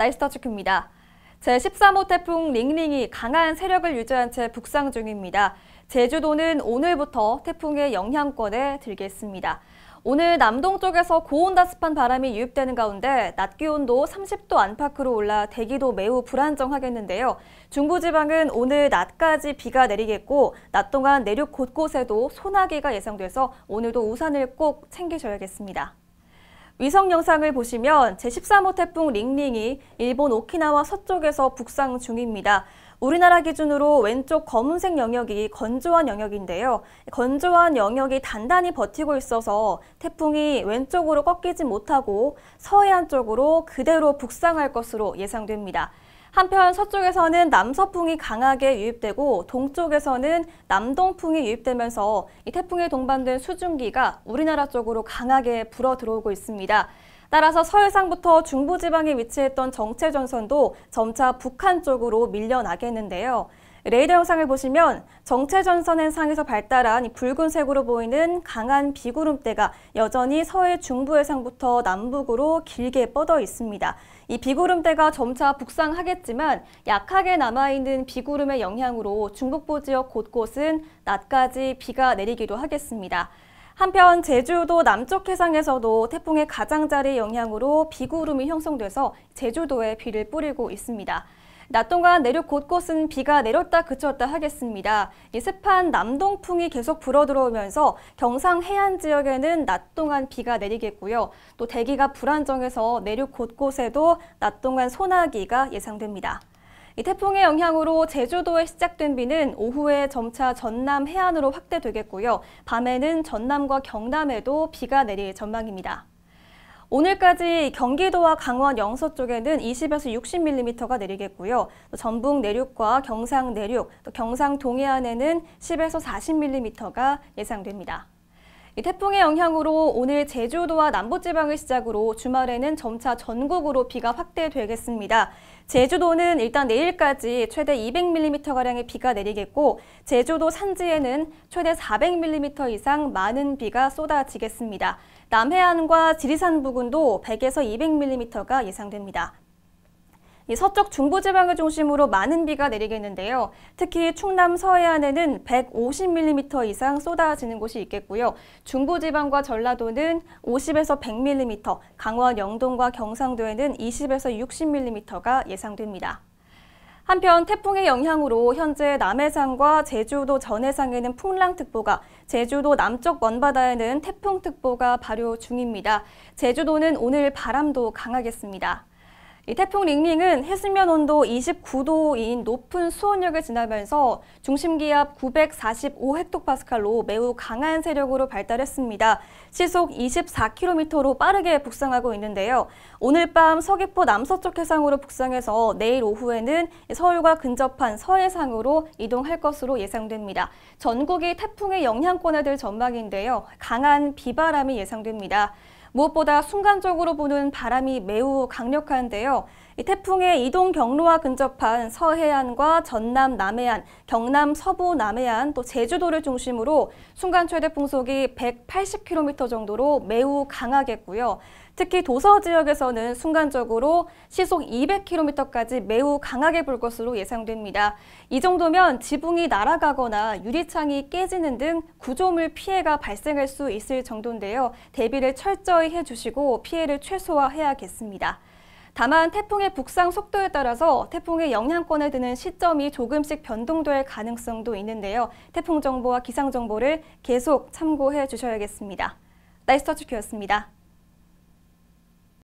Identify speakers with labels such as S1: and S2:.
S1: 나이스터축입니다. 제13호 태풍 링링이 강한 세력을 유지한 채 북상 중입니다. 제주도는 오늘부터 태풍의 영향권에 들겠습니다. 오늘 남동쪽에서 고온다습한 바람이 유입되는 가운데 낮 기온도 30도 안팎으로 올라 대기도 매우 불안정하겠는데요. 중부지방은 오늘 낮까지 비가 내리겠고 낮 동안 내륙 곳곳에도 소나기가 예상돼서 오늘도 우산을 꼭 챙기셔야겠습니다. 위성 영상을 보시면 제13호 태풍 링링이 일본 오키나와 서쪽에서 북상 중입니다. 우리나라 기준으로 왼쪽 검은색 영역이 건조한 영역인데요. 건조한 영역이 단단히 버티고 있어서 태풍이 왼쪽으로 꺾이지 못하고 서해안 쪽으로 그대로 북상할 것으로 예상됩니다. 한편 서쪽에서는 남서풍이 강하게 유입되고 동쪽에서는 남동풍이 유입되면서 이 태풍에 동반된 수증기가 우리나라 쪽으로 강하게 불어 들어오고 있습니다. 따라서 서해상부터 중부지방에 위치했던 정체 전선도 점차 북한 쪽으로 밀려나겠는데요. 레이더 영상을 보시면 정체 전선은 상에서 발달한 붉은색으로 보이는 강한 비구름대가 여전히 서해 중부 해상부터 남북으로 길게 뻗어 있습니다. 이 비구름대가 점차 북상하겠지만 약하게 남아있는 비구름의 영향으로 중북부 지역 곳곳은 낮까지 비가 내리기도 하겠습니다. 한편 제주도 남쪽 해상에서도 태풍의 가장자리 영향으로 비구름이 형성돼서 제주도에 비를 뿌리고 있습니다. 낮 동안 내륙 곳곳은 비가 내렸다 그쳤다 하겠습니다. 습한 남동풍이 계속 불어들어오면서 경상 해안 지역에는 낮 동안 비가 내리겠고요. 또 대기가 불안정해서 내륙 곳곳에도 낮 동안 소나기가 예상됩니다. 이 태풍의 영향으로 제주도에 시작된 비는 오후에 점차 전남 해안으로 확대되겠고요. 밤에는 전남과 경남에도 비가 내릴 전망입니다. 오늘까지 경기도와 강원 영서 쪽에는 20에서 60mm가 내리겠고요. 전북 내륙과 경상 내륙, 또 경상 동해안에는 10에서 40mm가 예상됩니다. 태풍의 영향으로 오늘 제주도와 남부지방을 시작으로 주말에는 점차 전국으로 비가 확대되겠습니다. 제주도는 일단 내일까지 최대 200mm가량의 비가 내리겠고 제주도 산지에는 최대 400mm 이상 많은 비가 쏟아지겠습니다. 남해안과 지리산 부근도 100에서 200mm가 예상됩니다. 이 서쪽 중부지방을 중심으로 많은 비가 내리겠는데요. 특히 충남 서해안에는 150mm 이상 쏟아지는 곳이 있겠고요. 중부지방과 전라도는 50에서 100mm, 강원 영동과 경상도에는 20에서 60mm가 예상됩니다. 한편 태풍의 영향으로 현재 남해상과 제주도 전해상에는 풍랑특보가, 제주도 남쪽 먼바다에는 태풍특보가 발효 중입니다. 제주도는 오늘 바람도 강하겠습니다. 이 태풍 링링은 해수면 온도 29도인 높은 수온역을 지나면서 중심기압 945헥토파스칼로 매우 강한 세력으로 발달했습니다. 시속 24km로 빠르게 북상하고 있는데요. 오늘 밤 서귀포 남서쪽 해상으로 북상해서 내일 오후에는 서울과 근접한 서해상으로 이동할 것으로 예상됩니다. 전국이 태풍의 영향권에 들 전망인데요. 강한 비바람이 예상됩니다. 무엇보다 순간적으로 부는 바람이 매우 강력한데요. 태풍의 이동 경로와 근접한 서해안과 전남 남해안, 경남 서부 남해안, 또 제주도를 중심으로 순간 최대 풍속이 180km 정도로 매우 강하겠고요. 특히 도서 지역에서는 순간적으로 시속 200km까지 매우 강하게 불 것으로 예상됩니다. 이 정도면 지붕이 날아가거나 유리창이 깨지는 등 구조물 피해가 발생할 수 있을 정도인데요. 대비를 철저히 서서히 해주시고 피해를 최소화해야겠습니다. 다만 태풍의 북상 속도에 따라서 태풍의 영향권에 드는 시점이 조금씩 변동될 가능성도 있는데요. 태풍 정보와 기상 정보를 계속 참고해 주셔야겠습니다. 나이스터 축큐였습니다.